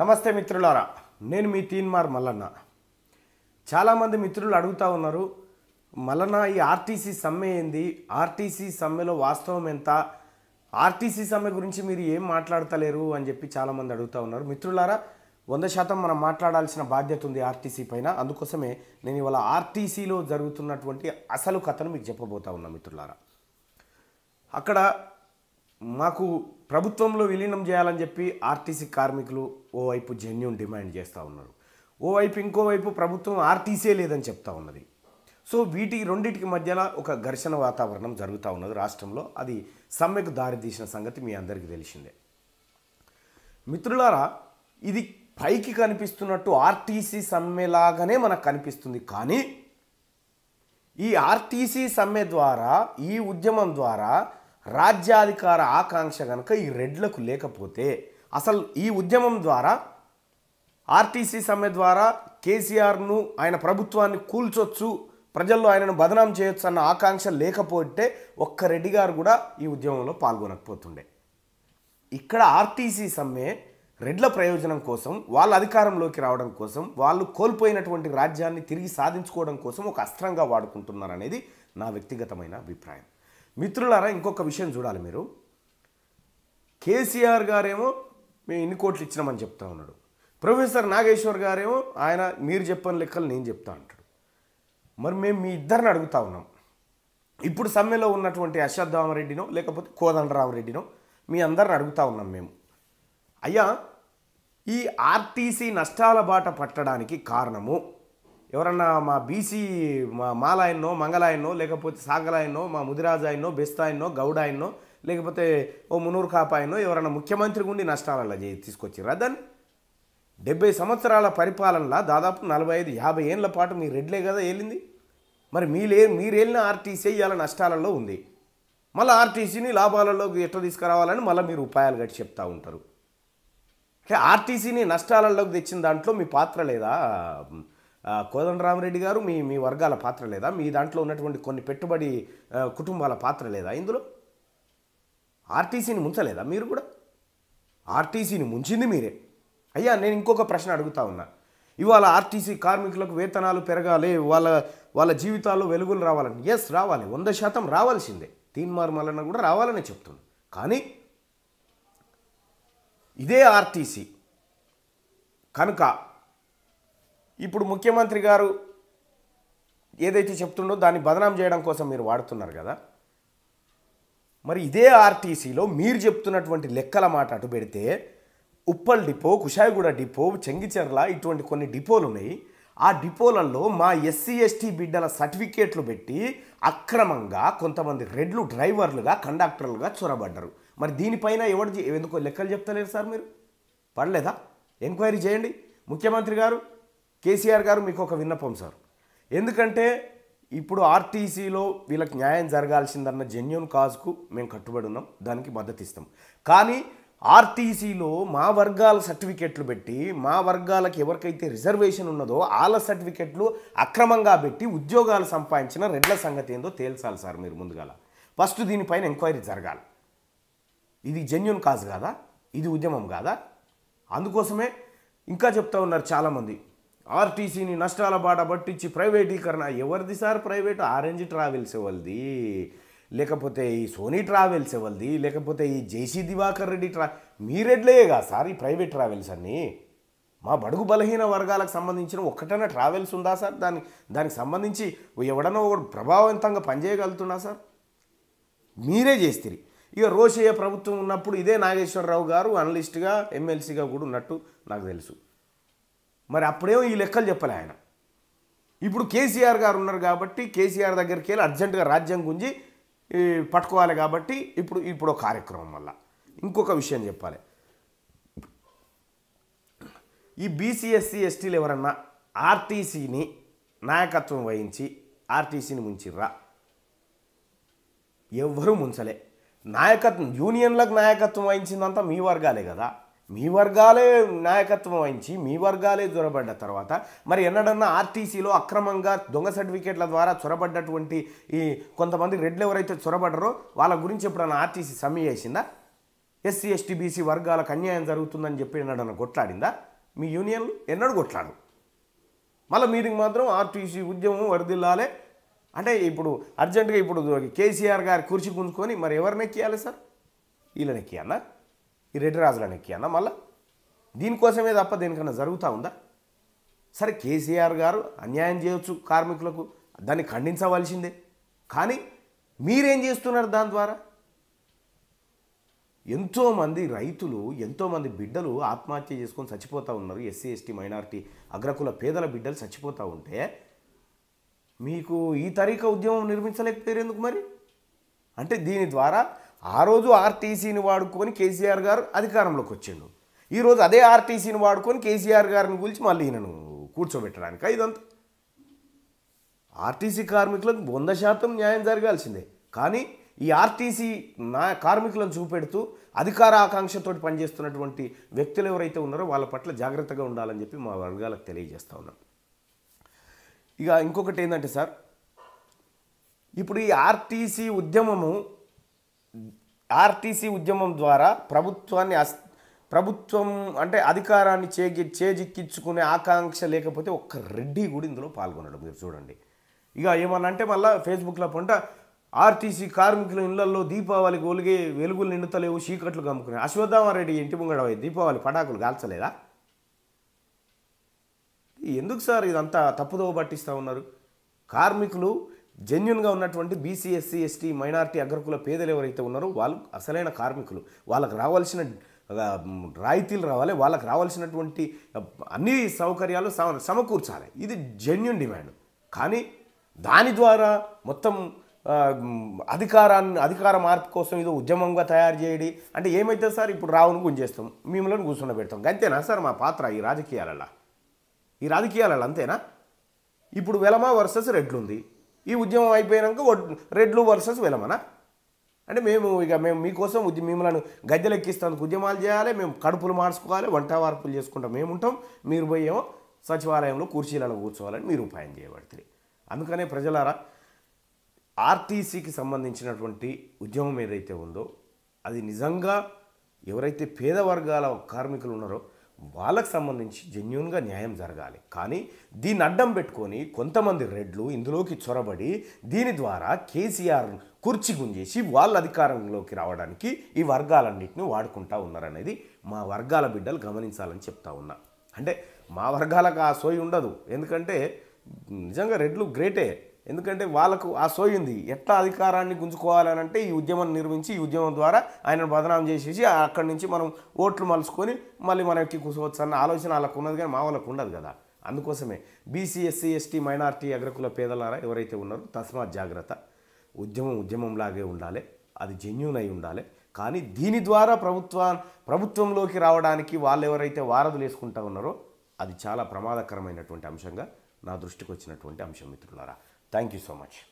నమస్తే మిత్రులారా నేను మీ తీన్మార్ మల్లన్న చాలామంది మిత్రులు అడుగుతూ ఉన్నారు మల్లన్న ఈ ఆర్టీసీ సమ్మె ఏంది ఆర్టీసీ సమ్మెలో వాస్తవం ఎంత ఆర్టీసీ సమ్మె గురించి మీరు ఏం మాట్లాడతలేరు అని చెప్పి చాలామంది అడుగుతూ ఉన్నారు మిత్రులారా వంద శాతం మనం మాట్లాడాల్సిన బాధ్యత ఉంది ఆర్టీసీ పైన అందుకోసమే నేను ఇవాళ ఆర్టీసీలో జరుగుతున్నటువంటి అసలు కథను మీకు చెప్పబోతా ఉన్నా మిత్రులారా అక్కడ మాకు ప్రభుత్వంలో విలీనం చేయాలని చెప్పి ఆర్టీసీ కార్మికులు ఓవైపు జెన్యున్ డిమాండ్ చేస్తూ ఉన్నారు ఓవైపు ఇంకోవైపు ప్రభుత్వం ఆర్టీసీ లేదని చెప్తా ఉన్నది సో వీటి రెండింటికి మధ్యన ఒక ఘర్షణ వాతావరణం జరుగుతూ ఉన్నది రాష్ట్రంలో అది సమ్మెకు దారితీసిన సంగతి మీ అందరికీ తెలిసిందే మిత్రులారా ఇది పైకి కనిపిస్తున్నట్టు ఆర్టీసీ సమ్మెలాగానే మనకు కనిపిస్తుంది కానీ ఈ ఆర్టీసీ సమ్మె ద్వారా ఈ ఉద్యమం ద్వారా రాజ్యాధికార ఆకాంక్ష కనుక ఈ రెడ్లకు లేకపోతే అసలు ఈ ఉద్యమం ద్వారా ఆర్టీసీ సమ్మె ద్వారా కేసీఆర్ను ఆయన ప్రభుత్వాన్ని కూల్చొచ్చు ప్రజల్లో ఆయనను బదనాం చేయొచ్చు అన్న ఆకాంక్ష లేకపోతే ఒక్క రెడ్డి గారు కూడా ఈ ఉద్యమంలో పాల్గొనకపోతుండే ఇక్కడ ఆర్టీసీ సమ్మె రెడ్ల ప్రయోజనం కోసం వాళ్ళ అధికారంలోకి రావడం కోసం వాళ్ళు కోల్పోయినటువంటి రాజ్యాన్ని తిరిగి సాధించుకోవడం కోసం ఒక అస్త్రంగా వాడుకుంటున్నారు అనేది నా వ్యక్తిగతమైన అభిప్రాయం మిత్రులారా ఇంకొక విషయం చూడాలి మీరు కేసీఆర్ గారేమో మేము ఇన్ని కోట్లు ఇచ్చినామని చెప్తా ఉన్నాడు ప్రొఫెసర్ నాగేశ్వర్ గారేమో ఆయన మీరు చెప్పని లెక్కలు నేను చెప్తా ఉంటాడు మరి మేము మీ ఇద్దరిని అడుగుతా ఉన్నాం ఇప్పుడు సమ్మెలో ఉన్నటువంటి అశ్వత్థామరెడ్డినో లేకపోతే కోదండరామరెడ్డినో మీ అందరిని అడుగుతా ఉన్నాం మేము అయ్యా ఈ ఆర్టీసీ నష్టాల బాట పట్టడానికి కారణము ఎవరన్నా మా బీసీ మా మాలాయన్నో మంగళాయన్నో లేకపోతే సాగలాయన్నో మా ముదిరాజాయన్నో బెస్తాయన్నో గౌడాయన్నో లేకపోతే ఓ మునూరు కాపాయనో ఎవరైనా ముఖ్యమంత్రి గుండి నష్టాలలో తీసుకొచ్చిరా దాన్ని డెబ్బై సంవత్సరాల పరిపాలనలో దాదాపు నలభై ఐదు యాభై ఏళ్ళ పాటు మీ రెడ్లే కదా వెళ్ళింది మరి మీలే మీరేళ్ళిన ఆర్టీసీ ఇవాళ నష్టాలలో ఉంది మళ్ళీ ఆర్టీసీని లాభాలలోకి ఎట్లా తీసుకురావాలని మళ్ళీ మీరు ఉపాయాలు గట్టి చెప్తూ ఉంటారు అంటే ఆర్టీసీని నష్టాలలోకి తెచ్చిన దాంట్లో మీ పాత్ర లేదా కోదండరామరెడ్డి గారు మీ మీ వర్గాల పాత్ర లేదా మీ దాంట్లో ఉన్నటువంటి కొన్ని పెట్టుబడి కుటుంబాల పాత్ర లేదా ఇందులో ఆర్టీసీని ముంచలేదా మీరు కూడా ఆర్టీసీని ముంచింది మీరే అయ్యా నేను ఇంకొక ప్రశ్న అడుగుతా ఉన్నా ఇవాళ ఆర్టీసీ కార్మికులకు వేతనాలు పెరగాలి వాళ్ళ వాళ్ళ జీవితాల్లో వెలుగులు రావాలని ఎస్ రావాలి వంద శాతం రావాల్సిందే తీన్మార్ మల్లన్న కూడా రావాలని చెప్తుంది కానీ ఇదే ఆర్టీసీ కనుక ఇప్పుడు ముఖ్యమంత్రి గారు ఏదైతే చెప్తుండో దాన్ని బదనాం చేయడం కోసం మీరు వాడుతున్నారు కదా మరి ఇదే ఆర్టీసీలో మీరు చెప్తున్నటువంటి లెక్కల మాట అటు పెడితే ఉప్పల్ డిపో కుషాయిగూడ డిపో చెంగిచెర్ల ఇటువంటి కొన్ని డిపోలు ఉన్నాయి ఆ డిపోలలో మా ఎస్సీ ఎస్టీ బిడ్డల సర్టిఫికేట్లు పెట్టి అక్రమంగా కొంతమంది రెడ్లు డ్రైవర్లుగా కండక్టర్లుగా చొరబడ్డరు మరి దీనిపైన ఎవరు ఎందుకో లెక్కలు చెప్తలేరు సార్ మీరు పడలేదా ఎంక్వైరీ చేయండి ముఖ్యమంత్రి గారు కేసీఆర్ గారు మీకు ఒక విన్నపం సార్ ఎందుకంటే ఇప్పుడు ఆర్టీసీలో వీళ్ళకి న్యాయం జరగాల్సిందన్న జెన్యున్ కాజ్కు మేము కట్టుబడి ఉన్నాం దానికి మద్దతు ఇస్తాం కానీ ఆర్టీసీలో మా వర్గాల సర్టిఫికెట్లు పెట్టి మా వర్గాలకు ఎవరికైతే రిజర్వేషన్ ఉన్నదో వాళ్ళ సర్టిఫికెట్లు అక్రమంగా పెట్టి ఉద్యోగాలు సంపాదించిన రెడ్ల సంగతి ఏందో తేల్చాలి సార్ మీరు ముందుగాల ఫస్ట్ దీనిపైన ఎంక్వైరీ జరగాలి ఇది జెన్యున్ కాజ్ కాదా ఇది ఉద్యమం కాదా అందుకోసమే ఇంకా చెప్తా ఉన్నారు చాలామంది ఆర్టీసీని నష్టాల బాట పట్టించి ప్రైవేటీకరణ ఎవరిది సార్ ప్రైవేట్ ఆరెంజ్ ట్రావెల్స్ ఎవరిది లేకపోతే ఈ సోనీ ట్రావెల్స్ ఎవరిది లేకపోతే ఈ జేసీ దివాకర్ రెడ్డి ట్రా మీరెడ్లేగా సార్ ఈ ప్రైవేట్ ట్రావెల్స్ అన్నీ మా బడుగు బలహీన వర్గాలకు సంబంధించిన ఒక్కటైనా ట్రావెల్స్ ఉందా సార్ దాని దానికి సంబంధించి ఎవడనో ఒకడు ప్రభావవంతంగా పనిచేయగలుగుతున్నా సార్ మీరే చేస్తారు ఇక రోషయ్య ప్రభుత్వం ఉన్నప్పుడు ఇదే నాగేశ్వరరావు గారు అనలిస్ట్గా ఎమ్మెల్సీగా కూడా ఉన్నట్టు నాకు తెలుసు మరి అప్పుడేమో ఈ లెక్కలు చెప్పలే ఆయన ఇప్పుడు కేసీఆర్ గారు ఉన్నారు కాబట్టి కేసీఆర్ దగ్గరికి వెళ్ళి అర్జెంటుగా రాజ్యం గుంజి పట్టుకోవాలి కాబట్టి ఇప్పుడు ఇప్పుడు కార్యక్రమం వల్ల ఇంకొక విషయం చెప్పాలి ఈ బీసీఎస్సీ ఎస్టీలు ఎవరన్నా ఆర్టీసీని నాయకత్వం వహించి ఆర్టీసీని ముంచిర్రా ఎవ్వరూ ముంచలే నాయకత్వం యూనియన్లకు నాయకత్వం వహించిందంతా మీ వర్గాలే కదా మీ వర్గాలే నాయకత్వం వహించి మీ వర్గాలే చొరబడ్డ తర్వాత మరి ఎన్నడన్నా ఆర్టీసీలో అక్రమంగా దొంగ సర్టిఫికేట్ల ద్వారా చొరబడ్డటువంటి ఈ కొంతమంది రెడ్లు ఎవరైతే చొరబడ్డరో వాళ్ళ గురించి ఎప్పుడన్నా ఆర్టీసీ సమ్మె చేసిందా ఎస్సీ ఎస్టీ బీసీ వర్గాలకు అన్యాయం జరుగుతుందని చెప్పి ఎన్నడన్నా కొట్లాడిందా మీ యూనియన్ ఎన్నడూ కొట్లాడు మళ్ళీ మీరు మాత్రం ఆర్టీసీ ఉద్యమం వరదిల్లాలే అంటే ఇప్పుడు అర్జెంటుగా ఇప్పుడు కేసీఆర్ గారి కుర్చీ గుంజుకొని మరి ఎవరిని ఎక్కియాలి సార్ వీళ్ళని ఎక్కియాలా ఈ రెడ్డి రాజులను అన్న మళ్ళా దీనికోసమే తప్ప దేనికన్నా జరుగుతూ ఉందా సరే కేసీఆర్ గారు అన్యాయం చేయవచ్చు కార్మికులకు దాన్ని ఖండించవలసిందే కానీ మీరేం చేస్తున్నారు దాని ద్వారా ఎంతోమంది రైతులు ఎంతోమంది బిడ్డలు ఆత్మహత్య చేసుకొని చచ్చిపోతూ ఉన్నారు ఎస్సీ ఎస్టీ మైనార్టీ అగ్రకుల పేదల బిడ్డలు చచ్చిపోతూ ఉంటే మీకు ఈ తరీక ఉద్యమం నిర్మించలేకపోయారు ఎందుకు మరి అంటే దీని ద్వారా ఆ రోజు ఆర్టీసీని వాడుకొని కేసీఆర్ గారు అధికారంలోకి వచ్చాడు ఈరోజు అదే ఆర్టీసీని వాడుకొని కేసీఆర్ గారిని గురించి మళ్ళీ ఈయనను కూర్చోబెట్టడానికి ఇదంతా ఆర్టీసీ కార్మికులకు వంద శాతం న్యాయం జరగాల్సిందే కానీ ఈ ఆర్టీసీ నా కార్మికులను చూపెడుతూ అధికార ఆకాంక్షతో పనిచేస్తున్నటువంటి వ్యక్తులు ఎవరైతే ఉన్నారో వాళ్ళ పట్ల జాగ్రత్తగా ఉండాలని చెప్పి మా వర్గాలకు తెలియజేస్తూ ఉన్నాం ఇక ఇంకొకటి ఏంటంటే సార్ ఇప్పుడు ఈ ఆర్టీసీ ఉద్యమము ఆర్టీసీ ఉద్యమం ద్వారా ప్రభుత్వాన్ని అస్ ప్రభుత్వం అంటే అధికారాన్ని చేగి చేజిక్కించుకునే ఆకాంక్ష లేకపోతే ఒక్క రెడ్డి కూడా ఇందులో పాల్గొనడం మీరు చూడండి ఇక ఏమన్నా అంటే మళ్ళీ ఫేస్బుక్లో పంట ఆర్టీసీ కార్మికుల ఇళ్లలో దీపావళి గోలిగే వెలుగులు నిండుతలేవు చీకట్లు కమ్ముకునే అశ్వత్థామారెడ్డి ఇంటి ముంగడ దీపావళి పటాకులు కాల్చలేదా ఎందుకు సార్ ఇదంతా తప్పుదోవ పట్టిస్తూ ఉన్నారు కార్మికులు జెన్యున్గా ఉన్నటువంటి బీసీఎస్సీ ఎస్టీ మైనార్టీ అగ్రకుల పేదలు ఎవరైతే ఉన్నారో వాళ్ళు అసలైన కార్మికులు వాళ్ళకి రావాల్సిన రాయితీలు రావాలి వాళ్ళకి రావాల్సినటువంటి అన్ని సౌకర్యాలు సమకూర్చాలి ఇది జెన్యున్ డిమాండ్ కానీ దాని ద్వారా మొత్తం అధికారాన్ని అధికార మార్పు కోసం ఏదో ఉద్యమంగా తయారు చేయడి అంటే ఏమైతే సార్ ఇప్పుడు రావును గుంజేస్తాం మిమ్మల్ని కూర్చున్న పెడతాం అంతేనా సార్ మా పాత్ర ఈ రాజకీయాలలో ఈ రాజకీయాలలో అంతేనా ఇప్పుడు వెలమా వర్సెస్ ఉంది ఈ ఉద్యమం అయిపోయాక రెడ్లు వర్సెస్ వెలమన అంటే మేము ఇక మేము మీకోసం ఉద్యమ మిమ్మల్ని ఎక్కిస్తాను ఉద్యమాలు చేయాలి మేము కడుపులు మార్చుకోవాలి వంట వార్పులు చేసుకుంటాం మేము ఉంటాం మీరు పోయేమో సచివాలయంలో కుర్చీలలో కూర్చోవాలని మీరు ఉపాయం చేయబడుతుంది అందుకనే ప్రజలారా ఆర్టీసీకి సంబంధించినటువంటి ఉద్యమం ఏదైతే ఉందో అది నిజంగా ఎవరైతే పేద వర్గాల కార్మికులు ఉన్నారో వాళ్ళకు సంబంధించి జెన్యున్గా న్యాయం జరగాలి కానీ దీన్ని అడ్డం పెట్టుకొని కొంతమంది రెడ్లు ఇందులోకి చొరబడి దీని ద్వారా కేసీఆర్ కుర్చి గుంజేసి వాళ్ళ అధికారంలోకి రావడానికి ఈ వర్గాలన్నింటినీ వాడుకుంటా ఉన్నారనేది మా వర్గాల బిడ్డలు గమనించాలని చెప్తా ఉన్నా అంటే మా వర్గాలకు ఆ సోయి ఉండదు ఎందుకంటే నిజంగా రెడ్లు గ్రేటే ఎందుకంటే వాళ్ళకు ఆ సోయింది ఎట్లా అధికారాన్ని గుంజుకోవాలని అంటే ఈ ఉద్యమం నిర్మించి ఈ ఉద్యమం ద్వారా ఆయనను బదనాం చేసేసి అక్కడి నుంచి మనం ఓట్లు మలుచుకొని మళ్ళీ మనం ఎక్కి కూర్చోవచ్చు అన్న ఆలోచన వాళ్ళకు ఉన్నది కానీ మా వాళ్ళకు ఉండదు కదా అందుకోసమే బీసీ ఎస్సీ ఎస్టీ మైనార్టీ అగ్రకుల పేదలారా ఎవరైతే ఉన్నారో తస్మాత్ జాగ్రత్త ఉద్యమం ఉద్యమంలాగే ఉండాలి అది జెన్యున్ అయి ఉండాలి కానీ దీని ద్వారా ప్రభుత్వ ప్రభుత్వంలోకి రావడానికి వాళ్ళు ఎవరైతే వారధులు వేసుకుంటా ఉన్నారో అది చాలా ప్రమాదకరమైనటువంటి అంశంగా నా దృష్టికి వచ్చినటువంటి అంశం మిత్రులారా Thank you so much.